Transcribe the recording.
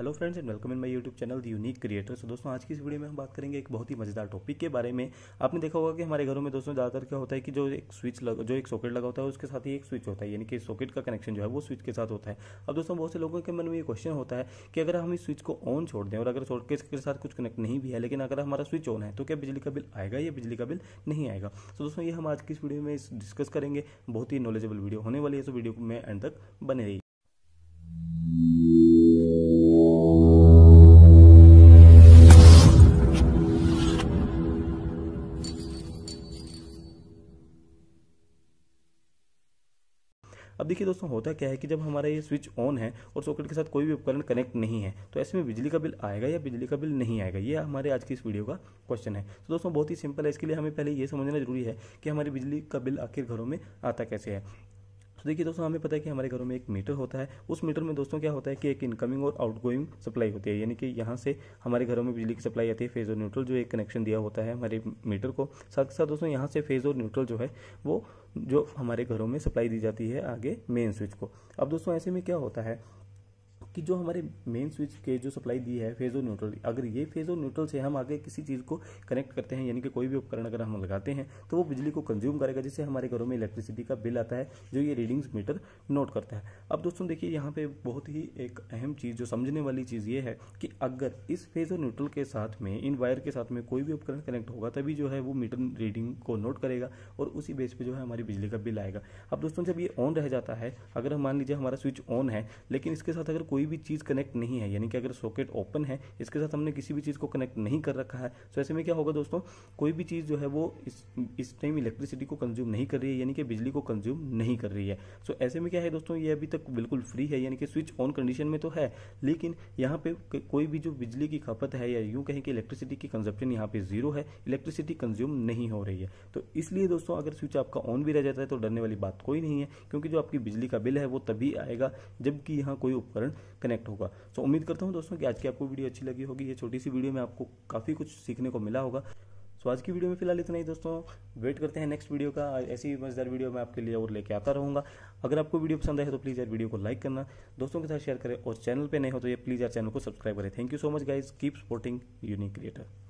hello friends and welcome in my YouTube channel the unique creator so दोस्तों आज की इस वीडियो में हम बात करेंगे एक बहुत ही मज़ेदार टॉपिक के बारे में आपने देखा होगा कि हमारे घरों में दोस्तों ज़्यादातर क्या होता है कि जो एक स्विच लग जो एक सॉकेट लगा होता है उसके साथ ही एक स्विच होता है यानी कि सॉकेट का कनेक्शन जो है वो स्विच के साथ होता है अब दोस्तों बहुत से लोगों के मन में ये क्वेश्चन होता है कि अगर हम इस स्विच को ऑन छोड़ दें और अगर सॉकेट के साथ कुछ कनेक्ट नहीं भी है लेकिन अगर हमारा स्विच ऑन है तो क्या बिजली का बिल आएगा या बिजली का बिल नहीं आएगा तो दोस्तों ये हम आज की इस वीडियो में डिस्कस करेंगे बहुत ही नॉलेजेबल वीडियो होने वाली है सो वीडियो में एंड तक बने रही अब देखिए दोस्तों होता क्या है कि जब हमारा ये स्विच ऑन है और सॉकेट के साथ कोई भी उपकरण कनेक्ट नहीं है तो ऐसे में बिजली का बिल आएगा या बिजली का बिल नहीं आएगा ये हमारे आज की इस वीडियो का क्वेश्चन है तो दोस्तों बहुत ही सिंपल है इसके लिए हमें पहले ये समझना जरूरी है कि हमारी बिजली का बिल आखिर घरों में आता कैसे है तो देखिए दोस्तों हमें पता है कि हमारे घरों में एक मीटर होता है उस मीटर में दोस्तों क्या होता है कि एक इनकमिंग और आउटगोइंग सप्लाई होती है यानी कि यहाँ से हमारे घरों में बिजली की सप्लाई आती है फेज और न्यूट्रल जो एक कनेक्शन दिया होता है हमारे मीटर को साथ ही साथ दोस्तों यहाँ से फेज और न्यूट्रल जो है वो जो हमारे घरों में सप्लाई दी जाती है आगे मेन स्विच को अब दोस्तों ऐसे में क्या होता है कि जो हमारे मेन स्विच के जो सप्लाई दी है फेजो न्यूट्रल अगर ये फेजो न्यूट्रल से हम आगे किसी चीज़ को कनेक्ट करते हैं यानी कि कोई भी उपकरण अगर हम लगाते हैं तो वो बिजली को कंज्यूम करेगा जिससे हमारे घरों में इलेक्ट्रिसिटी का बिल आता है जो ये रीडिंग्स मीटर नोट करता है अब दोस्तों देखिए यहाँ पे बहुत ही एक अहम चीज़ जो समझने वाली चीज़ ये है कि अगर इस फेजो न्यूट्रल के साथ में इन वायर के साथ में कोई भी उपकरण कनेक्ट होगा तभी जो है वो मीटर रीडिंग को नोट करेगा और उसी बेस पर जो है हमारी बिजली का बिल आएगा अब दोस्तों जब ये ऑन रह जाता है अगर मान लीजिए हमारा स्विच ऑन है लेकिन इसके साथ अगर कोई कोई भी चीज़ कनेक्ट नहीं है यानी कि अगर सॉकेट ओपन है इसके साथ हमने किसी भी चीज़ को कनेक्ट नहीं कर रखा है तो ऐसे में क्या होगा दोस्तों कोई भी चीज़ जो है वो इस इस टाइम इलेक्ट्रिसिटी को कंज्यूम नहीं कर रही है यानी कि बिजली को कंज्यूम नहीं कर रही है सो तो ऐसे में क्या है दोस्तों ये अभी तक बिल्कुल फ्री है यानी कि स्विच ऑन कंडीशन में तो है लेकिन यहाँ पर कोई भी जो बिजली की खपत है या यूँ कहें कि इलेक्ट्रिसिटी की कंजप्शन यहाँ पर जीरो है इलेक्ट्रिसिटी कंज्यूम नहीं हो रही है तो इसलिए दोस्तों अगर स्विच आपका ऑन भी रह जाता है तो डरने वाली बात कोई नहीं है क्योंकि जो आपकी बिजली का बिल है वो तभी आएगा जबकि यहाँ कोई उपकरण कनेक्ट होगा सो उम्मीद करता हूँ दोस्तों कि आज की आपको वीडियो अच्छी लगी होगी ये छोटी सी वीडियो में आपको काफ़ी कुछ सीखने को मिला होगा सो आज की वीडियो में फिलहाल इतना ही दोस्तों वेट करते हैं नेक्स्ट वीडियो का ऐसी मजेदार वीडियो मैं आपके लिए और लेके आता रहूँगा अगर आपको वीडियो पसंद आए तो प्लीज़ यार वीडियो को लाइक करना दोस्तों के साथ शेयर करें और चैनल पे नहीं हो तो ये प्लीज़ यार चैनल को सब्सक्राइब करें thank you so much guys keep supporting unique creator